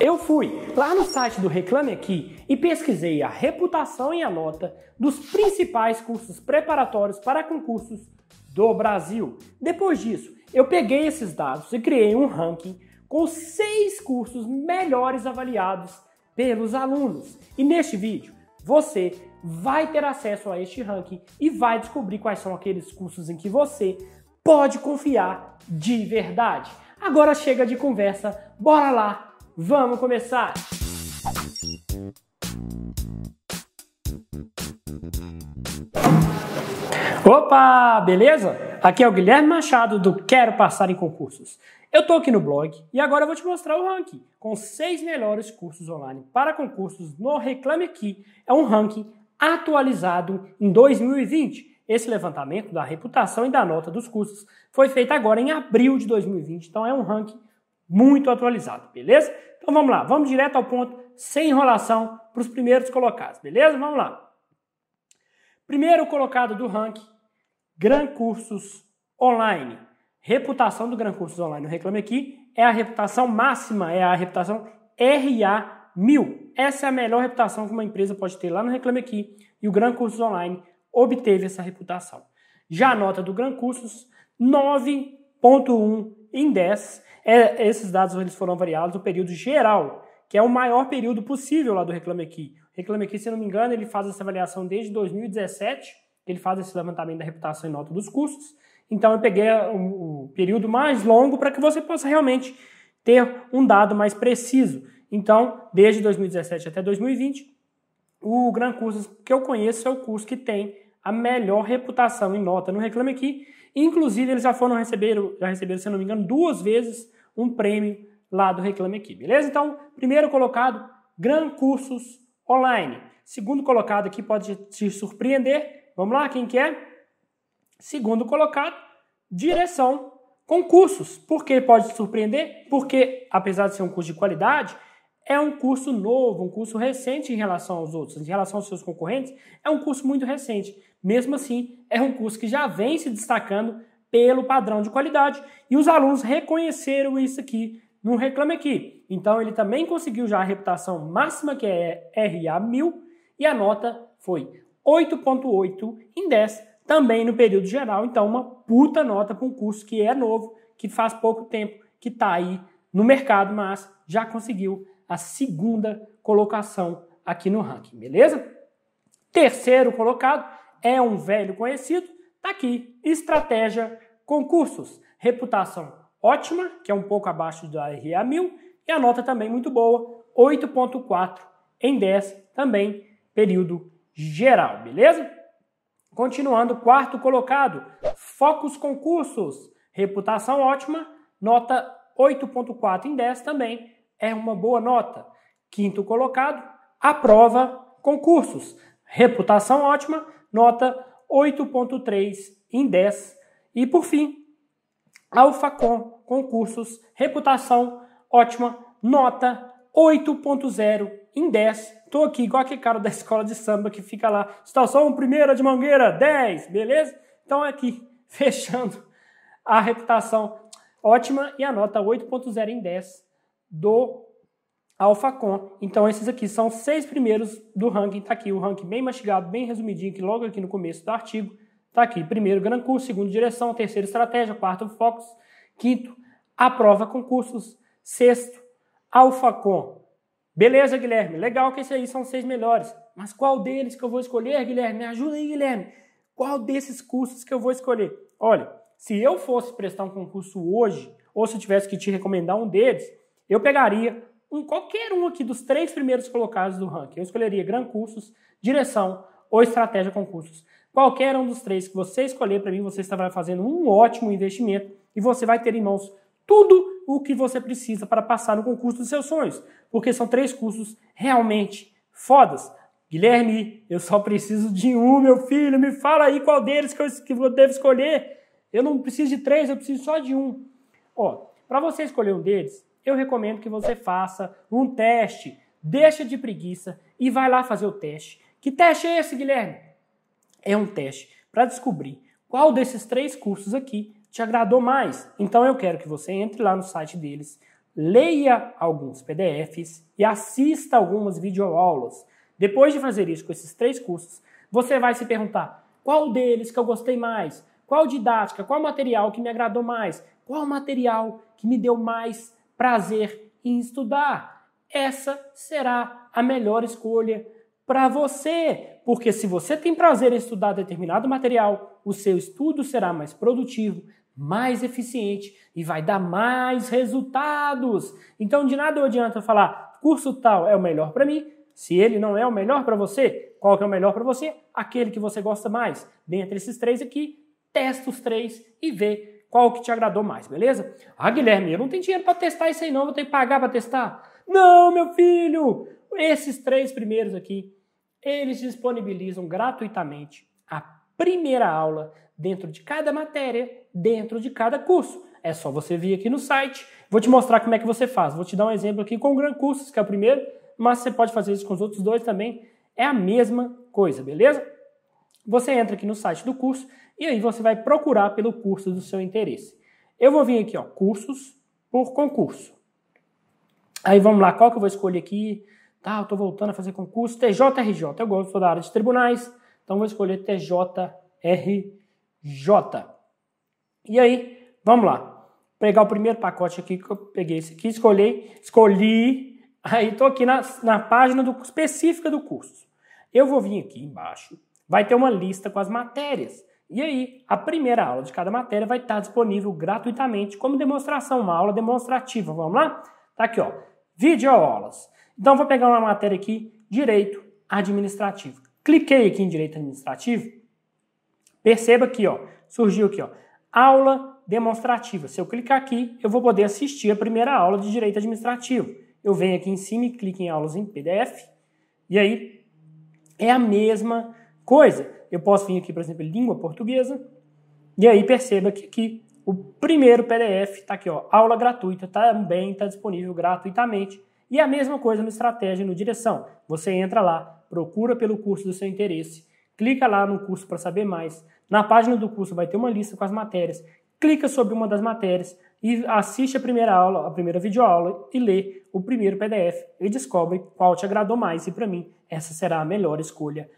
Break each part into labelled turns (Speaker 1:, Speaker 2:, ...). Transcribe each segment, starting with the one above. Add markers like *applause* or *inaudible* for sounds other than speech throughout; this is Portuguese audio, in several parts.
Speaker 1: Eu fui lá no site do Reclame Aqui e pesquisei a reputação e a nota dos principais cursos preparatórios para concursos do Brasil. Depois disso, eu peguei esses dados e criei um ranking com seis cursos melhores avaliados pelos alunos. E neste vídeo, você vai ter acesso a este ranking e vai descobrir quais são aqueles cursos em que você pode confiar de verdade. Agora chega de conversa, bora lá Vamos começar! Opa, beleza? Aqui é o Guilherme Machado do Quero Passar em Concursos. Eu tô aqui no blog e agora eu vou te mostrar o ranking com seis melhores cursos online para concursos no Reclame Aqui. É um ranking atualizado em 2020. Esse levantamento da reputação e da nota dos cursos foi feito agora em abril de 2020, então é um ranking muito atualizado, beleza? Então vamos lá, vamos direto ao ponto, sem enrolação, para os primeiros colocados, beleza? Vamos lá. Primeiro colocado do ranking, Gran Cursos Online. Reputação do Gran Cursos Online, no reclame aqui, é a reputação máxima, é a reputação RA1000. Essa é a melhor reputação que uma empresa pode ter lá no Reclame Aqui. E o Gran Cursos Online obteve essa reputação. Já a nota do Gran Cursos, 9 Ponto 1 em 10, é, esses dados eles foram variados no período geral, que é o maior período possível lá do Reclame Aqui. Reclame Aqui, se não me engano, ele faz essa avaliação desde 2017, ele faz esse levantamento da reputação e nota dos custos. Então eu peguei o, o período mais longo para que você possa realmente ter um dado mais preciso. Então, desde 2017 até 2020, o Gran Cursos que eu conheço é o curso que tem a melhor reputação e nota no Reclame Aqui Inclusive, eles já foram receber, já receberam, se não me engano, duas vezes um prêmio lá do Reclame Aqui, beleza? Então, primeiro colocado, Gran Cursos Online. Segundo colocado aqui pode te surpreender. Vamos lá, quem quer? É? Segundo colocado, direção concursos. Por que pode te surpreender? Porque, apesar de ser um curso de qualidade, é um curso novo, um curso recente em relação aos outros, em relação aos seus concorrentes, é um curso muito recente. Mesmo assim, é um curso que já vem se destacando pelo padrão de qualidade e os alunos reconheceram isso aqui no Reclame Aqui. Então, ele também conseguiu já a reputação máxima, que é RA1000, e a nota foi 8.8 em 10, também no período geral. Então, uma puta nota para um curso que é novo, que faz pouco tempo, que está aí no mercado, mas já conseguiu a segunda colocação aqui no ranking, beleza? Terceiro colocado é um velho conhecido, tá aqui, estratégia, concursos, reputação ótima, que é um pouco abaixo da RA1000, e a nota também muito boa, 8.4 em 10, também período geral, beleza? Continuando, quarto colocado, Focus Concursos, reputação ótima, nota 8.4 em 10 também é uma boa nota. Quinto colocado, Aprova Concursos, reputação ótima, nota 8.3 em 10. E por fim, Alfacom Concursos, reputação ótima, nota 8.0 em 10. Tô aqui igual aquele cara da escola de samba que fica lá, estação primeira de Mangueira, 10, beleza? Então aqui, *laughs* fechando a reputação ótima e a nota 8.0 em 10 do Alphacon. Então esses aqui são os seis primeiros do ranking, tá aqui o ranking bem mastigado, bem resumidinho, que logo aqui no começo do artigo, tá aqui. Primeiro, Gran Curso, segundo, Direção, terceiro, Estratégia, quarto, Focus, quinto, Aprova Concursos, sexto, Alphacon. Beleza, Guilherme, legal que esses aí são os seis melhores, mas qual deles que eu vou escolher, Guilherme? Me ajuda aí, Guilherme. Qual desses cursos que eu vou escolher? Olha, se eu fosse prestar um concurso hoje, ou se eu tivesse que te recomendar um deles, eu pegaria um, qualquer um aqui dos três primeiros colocados do ranking. Eu escolheria Gran Cursos, Direção ou Estratégia Concursos. Qualquer um dos três que você escolher, para mim, você estará fazendo um ótimo investimento e você vai ter em mãos tudo o que você precisa para passar no concurso dos seus sonhos, porque são três cursos realmente fodas. Guilherme, eu só preciso de um, meu filho, me fala aí qual deles que eu, que eu devo escolher. Eu não preciso de três, eu preciso só de um. Ó, para você escolher um deles, eu recomendo que você faça um teste. Deixa de preguiça e vai lá fazer o teste. Que teste é esse, Guilherme? É um teste para descobrir qual desses três cursos aqui te agradou mais. Então eu quero que você entre lá no site deles, leia alguns PDFs e assista algumas videoaulas. Depois de fazer isso com esses três cursos, você vai se perguntar qual deles que eu gostei mais, qual didática, qual material que me agradou mais, qual material que me deu mais prazer em estudar. Essa será a melhor escolha para você, porque se você tem prazer em estudar determinado material, o seu estudo será mais produtivo, mais eficiente e vai dar mais resultados. Então, de nada adianta falar curso tal é o melhor para mim, se ele não é o melhor para você. Qual que é o melhor para você? Aquele que você gosta mais. Dentre esses três aqui, testa os três e vê qual que te agradou mais, beleza? Ah, Guilherme, eu não tenho dinheiro para testar isso aí não, vou ter que pagar para testar. Não, meu filho! Esses três primeiros aqui, eles disponibilizam gratuitamente a primeira aula dentro de cada matéria, dentro de cada curso. É só você vir aqui no site. Vou te mostrar como é que você faz. Vou te dar um exemplo aqui com o Gran Cursos, que é o primeiro, mas você pode fazer isso com os outros dois também. É a mesma coisa, beleza? Você entra aqui no site do curso, e aí você vai procurar pelo curso do seu interesse. Eu vou vir aqui, ó, cursos por concurso. Aí vamos lá, qual que eu vou escolher aqui? Tá, eu tô voltando a fazer concurso. TJRJ, eu gosto da área de tribunais, então vou escolher TJRJ. E aí, vamos lá. Vou pegar o primeiro pacote aqui, que eu peguei esse aqui, escolhi, escolhi, aí tô aqui na, na página do, específica do curso. Eu vou vir aqui embaixo, vai ter uma lista com as matérias. E aí, a primeira aula de cada matéria vai estar disponível gratuitamente como demonstração, uma aula demonstrativa. Vamos lá? Tá aqui, ó. Videoaulas. Então, vou pegar uma matéria aqui, Direito Administrativo. Cliquei aqui em Direito Administrativo. Perceba aqui, ó. Surgiu aqui, ó. Aula demonstrativa. Se eu clicar aqui, eu vou poder assistir a primeira aula de Direito Administrativo. Eu venho aqui em cima e clico em Aulas em PDF. E aí, é a mesma coisa, eu posso vir aqui, por exemplo, língua portuguesa, e aí perceba que aqui o primeiro PDF está aqui, ó, aula gratuita, também está disponível gratuitamente. E a mesma coisa no estratégia e no direção. Você entra lá, procura pelo curso do seu interesse, clica lá no curso para saber mais. Na página do curso vai ter uma lista com as matérias. Clica sobre uma das matérias e assiste a primeira aula, a primeira videoaula e lê o primeiro PDF e descobre qual te agradou mais. E para mim, essa será a melhor escolha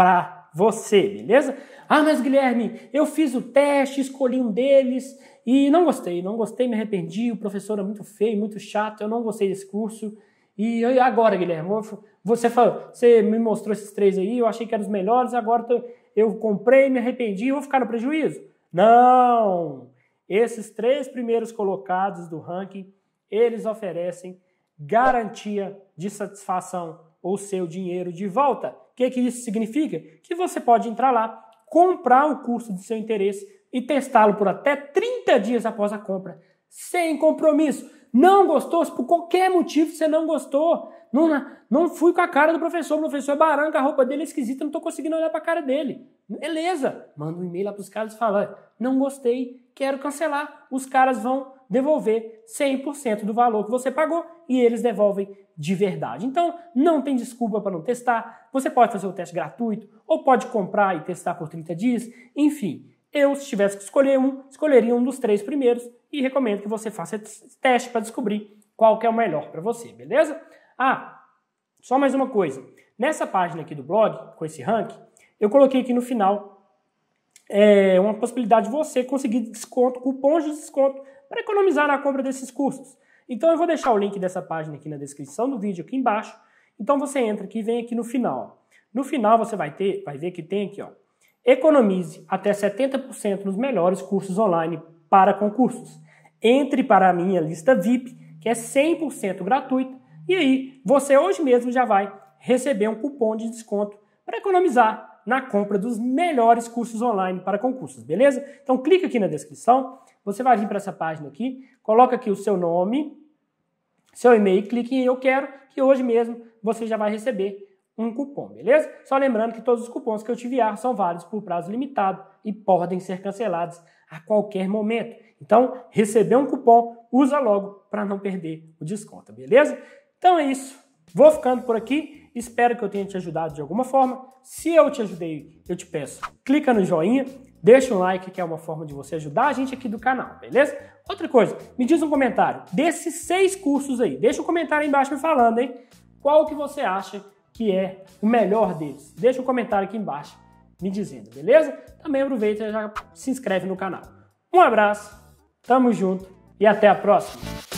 Speaker 1: para você, beleza? Ah, mas Guilherme, eu fiz o teste, escolhi um deles e não gostei, não gostei, me arrependi. O professor é muito feio, muito chato, eu não gostei desse curso. E agora, Guilherme, você falou, você me mostrou esses três aí, eu achei que eram os melhores, agora eu comprei, me arrependi vou ficar no prejuízo. Não! Esses três primeiros colocados do ranking, eles oferecem garantia de satisfação o seu dinheiro de volta. O que, que isso significa? Que você pode entrar lá, comprar o curso do seu interesse e testá-lo por até 30 dias após a compra, sem compromisso. Não gostou? Se por qualquer motivo você não gostou. Não, não fui com a cara do professor. O professor é baranca, a roupa dele é esquisita, não estou conseguindo olhar para a cara dele. Beleza. Manda um e-mail lá os caras e fala: não gostei, quero cancelar. Os caras vão devolver 100% do valor que você pagou e eles devolvem de verdade. Então, não tem desculpa para não testar. Você pode fazer o teste gratuito ou pode comprar e testar por 30 dias. Enfim, eu, se tivesse que escolher um, escolheria um dos três primeiros e recomendo que você faça esse teste para descobrir qual que é o melhor para você, beleza? Ah, só mais uma coisa. Nessa página aqui do blog, com esse ranking, eu coloquei aqui no final é, uma possibilidade de você conseguir desconto, cupons de desconto, para economizar na compra desses cursos. Então eu vou deixar o link dessa página aqui na descrição do vídeo aqui embaixo. Então você entra aqui e vem aqui no final. No final você vai ter, vai ver que tem aqui, ó, Economize até 70% nos melhores cursos online para concursos. Entre para a minha lista VIP, que é 100% gratuita, e aí você hoje mesmo já vai receber um cupom de desconto para economizar na compra dos melhores cursos online para concursos, beleza? Então clica aqui na descrição, você vai vir para essa página aqui, coloca aqui o seu nome, seu e-mail, clique em eu quero, que hoje mesmo você já vai receber um cupom, beleza? Só lembrando que todos os cupons que eu te enviar são válidos por prazo limitado e podem ser cancelados a qualquer momento. Então, receber um cupom, usa logo para não perder o desconto, beleza? Então é isso. Vou ficando por aqui. Espero que eu tenha te ajudado de alguma forma. Se eu te ajudei, eu te peço, clica no joinha, deixa um like, que é uma forma de você ajudar a gente aqui do canal, beleza? Outra coisa, me diz um comentário desses seis cursos aí. Deixa um comentário aí embaixo me falando, hein? Qual que você acha que é o melhor deles? Deixa um comentário aqui embaixo me dizendo, beleza? Também aproveita e já se inscreve no canal. Um abraço, tamo junto e até a próxima!